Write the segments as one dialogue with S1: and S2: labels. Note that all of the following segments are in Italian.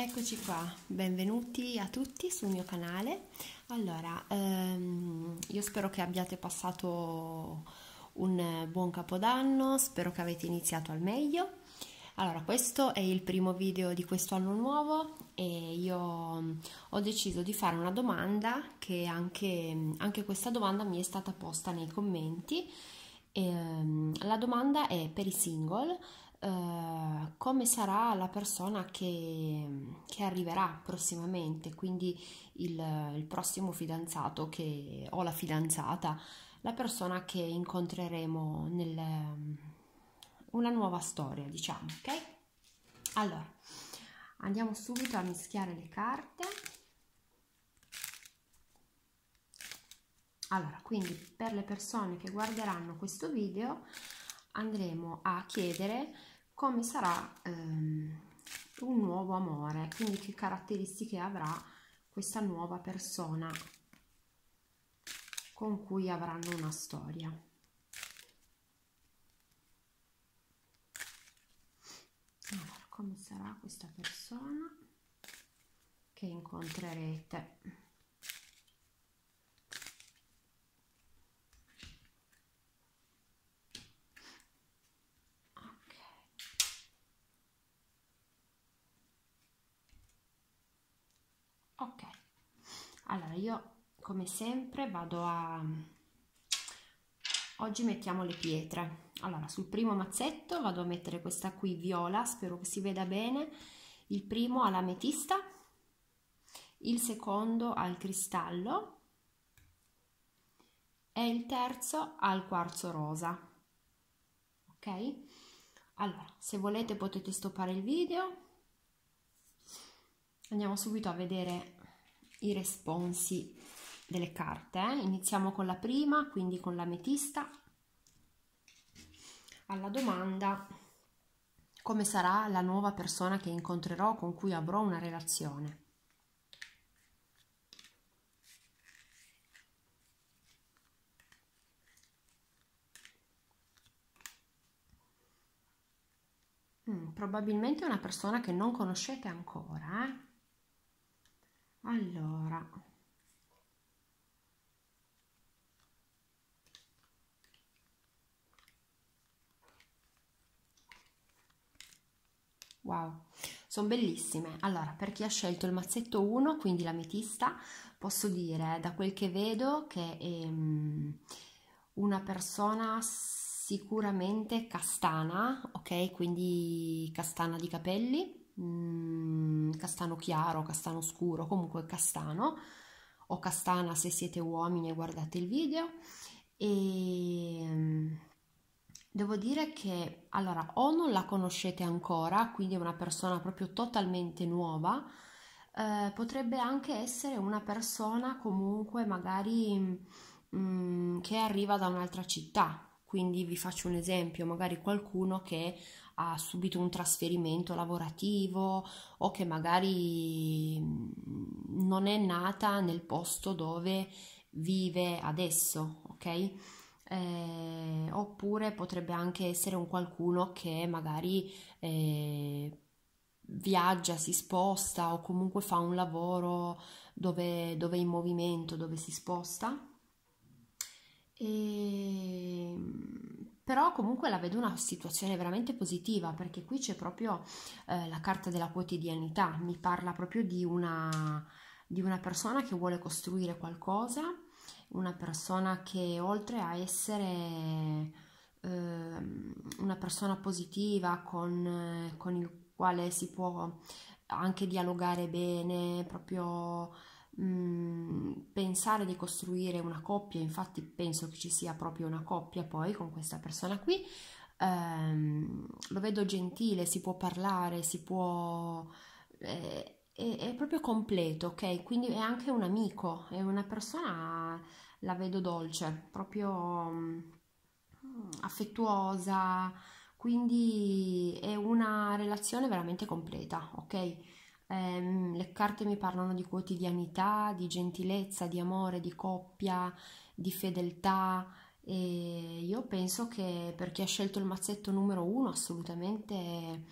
S1: Eccoci qua, benvenuti a tutti sul mio canale. Allora, ehm, io spero che abbiate passato un buon capodanno, spero che avete iniziato al meglio. Allora, questo è il primo video di questo anno nuovo e io mm, ho deciso di fare una domanda che anche, mm, anche questa domanda mi è stata posta nei commenti. Ehm, la domanda è per i single eh, come sarà la persona che, che arriverà prossimamente, quindi il, il, prossimo fidanzato che, o la fidanzata, la persona che incontreremo nel una nuova storia, diciamo, ok? Allora, andiamo subito a mischiare le carte. Allora, quindi per le persone che guarderanno questo video andremo a chiedere come sarà ehm, un nuovo amore, quindi che caratteristiche avrà questa nuova persona con cui avranno una storia. Allora, come sarà questa persona che incontrerete? come sempre vado a oggi mettiamo le pietre allora sul primo mazzetto vado a mettere questa qui viola spero che si veda bene il primo all'ametista il secondo al cristallo e il terzo al quarzo rosa ok allora se volete potete stoppare il video andiamo subito a vedere i responsi delle carte. Eh. Iniziamo con la prima, quindi con l'ametista. Alla domanda come sarà la nuova persona che incontrerò con cui avrò una relazione. Mm, probabilmente una persona che non conoscete ancora. Eh? Allora, Wow, sono bellissime. Allora, per chi ha scelto il mazzetto 1, quindi l'ametista, posso dire da quel che vedo che è ehm, una persona sicuramente castana, ok? Quindi castana di capelli, mm, castano chiaro, castano scuro, comunque castano o castana se siete uomini e guardate il video e ehm, Devo dire che allora o non la conoscete ancora, quindi è una persona proprio totalmente nuova, eh, potrebbe anche essere una persona comunque magari mh, mm, che arriva da un'altra città. Quindi vi faccio un esempio, magari qualcuno che ha subito un trasferimento lavorativo o che magari mm, non è nata nel posto dove vive adesso, ok? eh, oppure potrebbe anche essere un qualcuno che magari eh, viaggia, si sposta o comunque fa un lavoro dove, dove è in movimento, dove si sposta. E... Ehm, però comunque la vedo una situazione veramente positiva perché qui c'è proprio eh, la carta della quotidianità, mi parla proprio di una, di una persona che vuole costruire qualcosa una persona che oltre a essere eh, una persona positiva con, con il quale si può anche dialogare bene, proprio mhmm, pensare di costruire una coppia, infatti penso che ci sia proprio una coppia poi con questa persona qui, ehm, lo vedo gentile, si può parlare, si può... Eh, è, è proprio completo, ok? Quindi è anche un amico, è una persona, la vedo dolce, proprio mm, affettuosa, quindi è una relazione veramente completa, ok? Um, le carte mi parlano di quotidianità, di gentilezza, di amore, di coppia, di fedeltà e io penso che per chi ha scelto il mazzetto numero uno assolutamente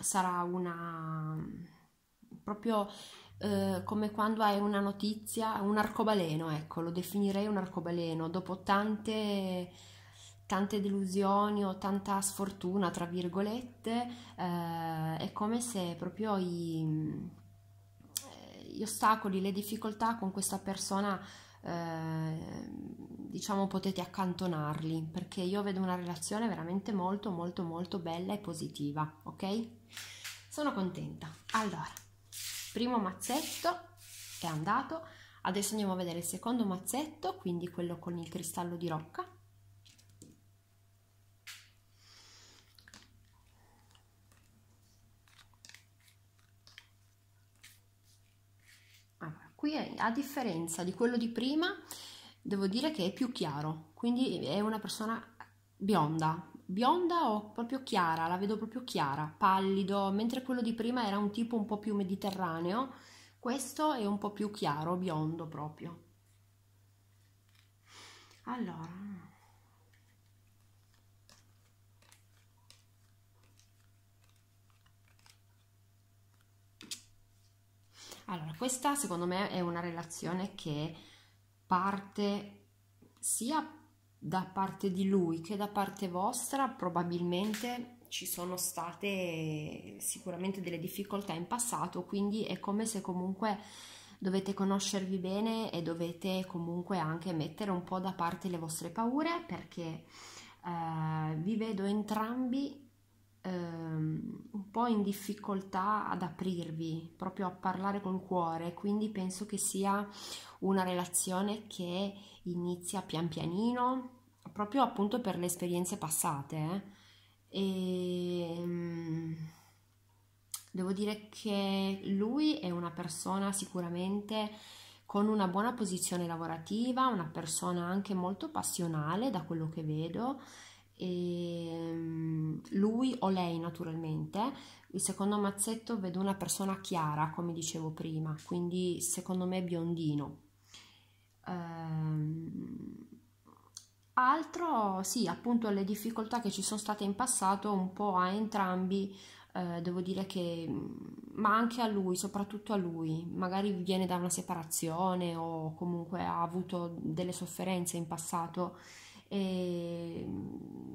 S1: sarà una proprio eh, come quando hai una notizia, un arcobaleno, ecco, lo definirei un arcobaleno, dopo tante, tante delusioni o tanta sfortuna, tra virgolette, eh, è come se proprio i, eh, gli ostacoli, le difficoltà con questa persona eh, diciamo potete accantonarli perché io vedo una relazione veramente molto molto molto bella e positiva ok sono contenta allora primo mazzetto è andato adesso andiamo a vedere il secondo mazzetto quindi quello con il cristallo di rocca allora, qui è, a differenza di quello di prima devo dire che è più chiaro quindi è una persona bionda bionda o proprio chiara, la vedo proprio chiara, pallido, mentre quello di prima era un tipo un po' più mediterraneo, questo è un po' più chiaro, biondo proprio. Allora, Allora, questa secondo me è una relazione che parte sia da parte di lui che da parte vostra probabilmente ci sono state sicuramente delle difficoltà in passato, quindi è come se comunque dovete conoscervi bene e dovete comunque anche mettere un po' da parte le vostre paure perché eh, vi vedo entrambi ehm, un po' in difficoltà ad aprirvi, proprio a parlare col cuore, quindi penso che sia una relazione che inizia pian pianino, proprio appunto per le esperienze passate. Eh? E ehm, devo dire che lui è una persona sicuramente con una buona posizione lavorativa, una persona anche molto passionale da quello che vedo, e ehm, lui o lei naturalmente il secondo mazzetto vedo una persona chiara come dicevo prima quindi secondo me biondino ehm, altro sì appunto le difficoltà che ci sono state in passato un po' a entrambi eh, devo dire che mm, ma anche a lui soprattutto a lui magari viene da una separazione o comunque ha avuto delle sofferenze in passato eh,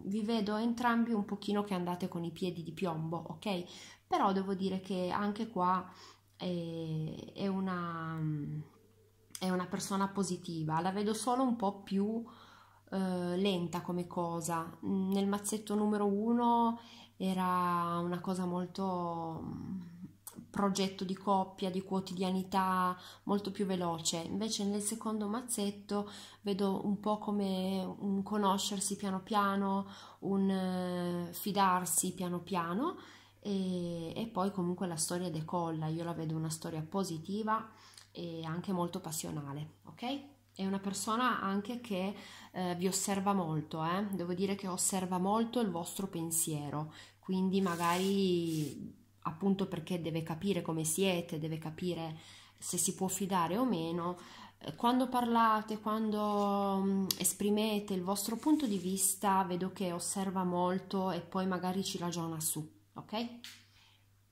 S1: vi vedo entrambi un pochino che andate con i piedi di piombo, ok? Però devo dire che anche qua eh, è, una, è una persona positiva, la vedo solo un po' più eh, lenta come cosa. Nel mazzetto numero uno era una cosa molto progetto di coppia, di quotidianità molto più veloce. Invece nel secondo mazzetto vedo un po' come un conoscersi piano piano, un eh, fidarsi piano piano e, e poi comunque la storia decolla. Io la vedo una storia positiva e anche molto passionale, ok? È una persona anche che eh, vi osserva molto, eh? devo dire che osserva molto il vostro pensiero, quindi magari appunto perché deve capire come siete, deve capire se si può fidare o meno, eh, quando parlate, quando mm, esprimete il vostro punto di vista, vedo che osserva molto e poi magari ci ragiona su, ok?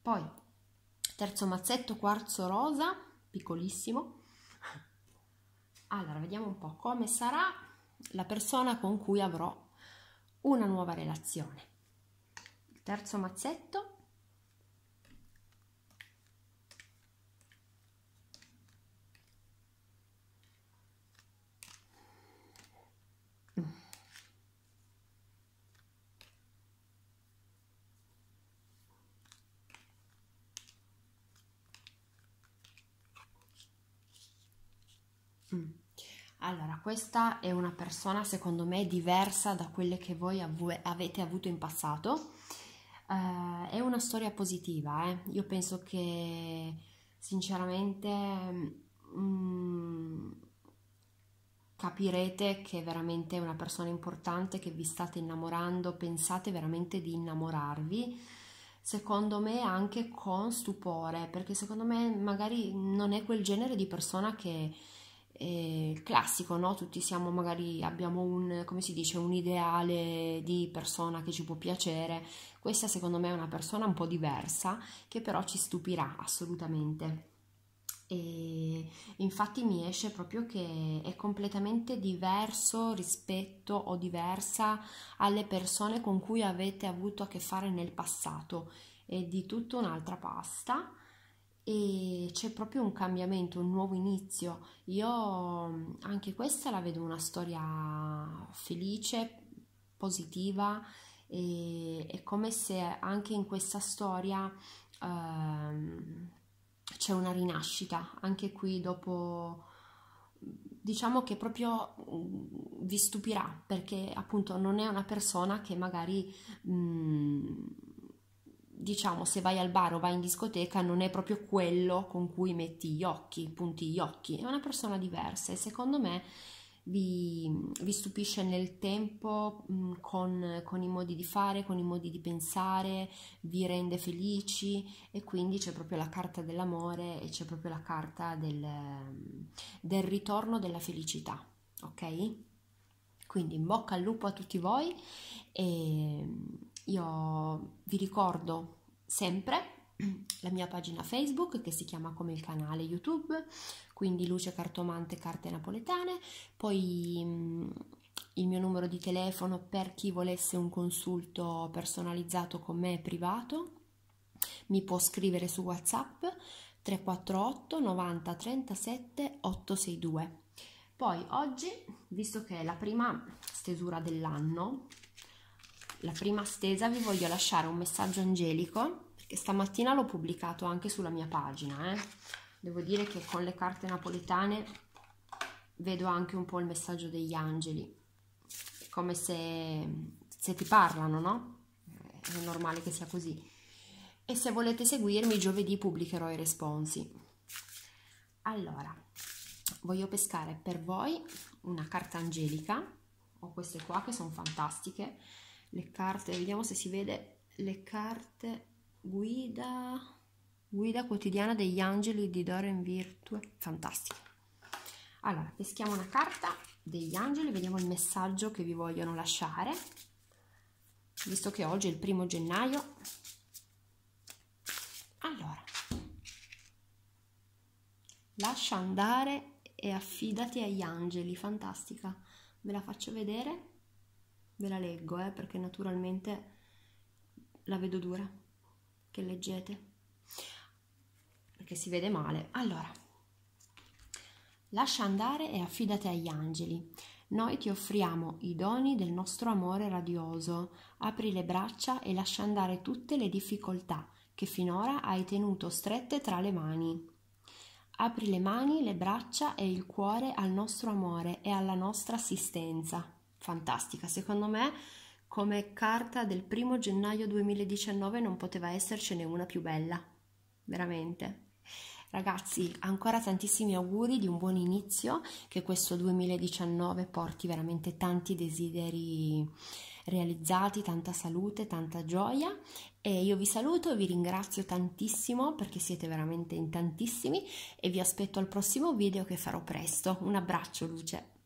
S1: Poi, terzo mazzetto, quarzo rosa, piccolissimo. Allora, vediamo un po' come sarà la persona con cui avrò una nuova relazione. terzo mazzetto, questa è una persona secondo me diversa da quelle che voi av- avete avuto in passato. Uh, è una storia positiva, eh? io penso che sinceramente mh, mm, capirete che è veramente una persona importante, che vi state innamorando, pensate veramente di innamorarvi secondo me anche con stupore, perché secondo me magari non è quel genere di persona che eh, il classico, no? Tutti siamo magari, abbiamo un, come si dice, un ideale di persona che ci può piacere. Questa secondo me è una persona un po' diversa che però ci stupirà assolutamente. E infatti mi esce proprio che è completamente diverso rispetto o diversa alle persone con cui avete avuto a che fare nel passato. È di tutta un'altra pasta e c'è proprio un cambiamento, un nuovo inizio. Io mm, anche questa la vedo una storia felice, positiva e è come se anche in questa storia ehm, c'è una rinascita, anche qui dopo mm, diciamo che proprio mm, vi stupirà perché appunto non è una persona che magari mh, diciamo se vai al bar o vai in discoteca non è proprio quello con cui metti gli occhi, punti gli occhi, è una persona diversa e secondo me vi, vi stupisce nel tempo mm, con, con i modi di fare, con i modi di pensare, vi rende felici e quindi c'è proprio la carta dell'amore e c'è proprio la carta del, del ritorno della felicità, ok? Quindi in bocca al lupo a tutti voi e io vi ricordo sempre la mia pagina Facebook che si chiama come il canale YouTube, quindi Luce Cartomante Carte Napoletane, poi mm, il mio numero di telefono per chi volesse un consulto personalizzato con me privato, mi può scrivere su WhatsApp 348 90 37 862. Poi oggi, visto che è la prima stesura dell'anno, la prima stesa vi voglio lasciare un messaggio angelico perché stamattina l'ho pubblicato anche sulla mia pagina eh. devo dire che con le carte napoletane vedo anche un po' il messaggio degli angeli È come se, se ti parlano no? Eh, è normale che sia così e se volete seguirmi giovedì pubblicherò i responsi allora voglio pescare per voi una carta angelica ho queste qua che sono fantastiche le carte, vediamo se si vede le carte guida, guida quotidiana degli angeli di Doren Virtue, fantastico. Allora, peschiamo una carta degli angeli, vediamo il messaggio che vi vogliono lasciare, visto che oggi è il primo gennaio. Allora, lascia andare e affidati agli angeli, fantastica, ve la faccio vedere ve la leggo eh, perché naturalmente la vedo dura che leggete perché si vede male allora lascia andare e affidati agli angeli noi ti offriamo i doni del nostro amore radioso apri le braccia e lascia andare tutte le difficoltà che finora hai tenuto strette tra le mani apri le mani, le braccia e il cuore al nostro amore e alla nostra assistenza fantastica, secondo me come carta del primo gennaio 2019 non poteva essercene una più bella, veramente. Ragazzi, ancora tantissimi auguri di un buon inizio, che questo 2019 porti veramente tanti desideri realizzati, tanta salute, tanta gioia e io vi saluto, vi ringrazio tantissimo perché siete veramente in tantissimi e vi aspetto al prossimo video che farò presto. Un abbraccio, Luce!